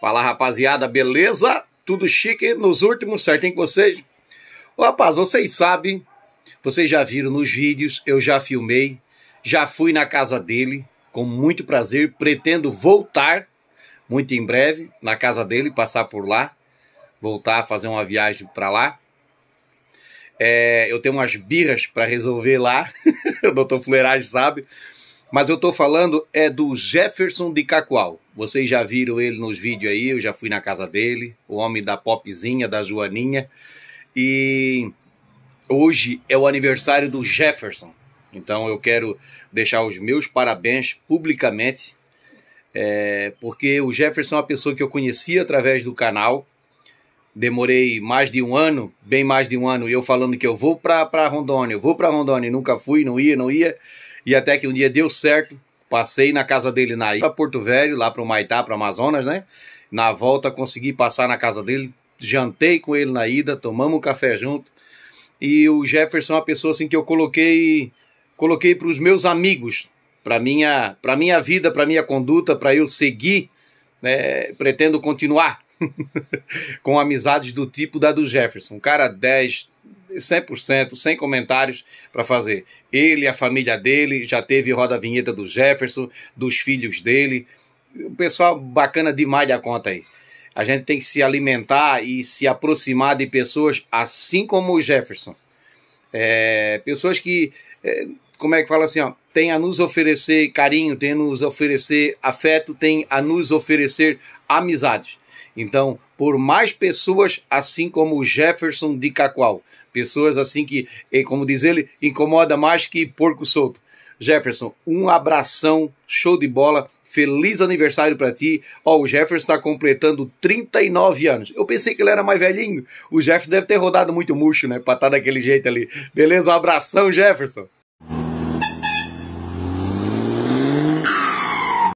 Fala rapaziada, beleza? Tudo chique nos últimos, certinho com vocês? rapaz, vocês sabem, vocês já viram nos vídeos, eu já filmei, já fui na casa dele, com muito prazer, pretendo voltar muito em breve na casa dele, passar por lá, voltar a fazer uma viagem para lá. É, eu tenho umas birras para resolver lá, o doutor Fuleiragem sabe, mas eu estou falando é do Jefferson de Cacual. Vocês já viram ele nos vídeos aí, eu já fui na casa dele, o homem da popzinha, da Joaninha, e hoje é o aniversário do Jefferson. Então eu quero deixar os meus parabéns publicamente é, porque o Jefferson é uma pessoa que eu conhecia através do canal. Demorei mais de um ano, bem mais de um ano, eu falando que eu vou para Rondônia, eu vou para Rondônia, nunca fui, não ia, não ia. E até que um dia deu certo, passei na casa dele na ilha, Porto Velho, lá para o Maitá, para Amazonas, né? Na volta consegui passar na casa dele, jantei com ele na ida, tomamos um café junto. E o Jefferson é uma pessoa assim que eu coloquei coloquei para os meus amigos para minha, para minha vida, para minha conduta, para eu seguir, né, pretendo continuar com amizades do tipo da do Jefferson. Um cara 10, 100%, sem comentários para fazer. Ele, a família dele, já teve roda vinheta do Jefferson, dos filhos dele. O pessoal bacana demais da conta aí. A gente tem que se alimentar e se aproximar de pessoas assim como o Jefferson. É, pessoas que, é, como é que fala assim, ó, tem a nos oferecer carinho, tem a nos oferecer afeto, tem a nos oferecer amizade. Então, por mais pessoas assim como o Jefferson de Cacoal, pessoas assim que, como diz ele, incomoda mais que porco solto. Jefferson, um abração, show de bola, feliz aniversário para ti. Ó, o Jefferson está completando 39 anos. Eu pensei que ele era mais velhinho. O Jefferson deve ter rodado muito murcho, né, para estar tá daquele jeito ali. Beleza, um abração, Jefferson.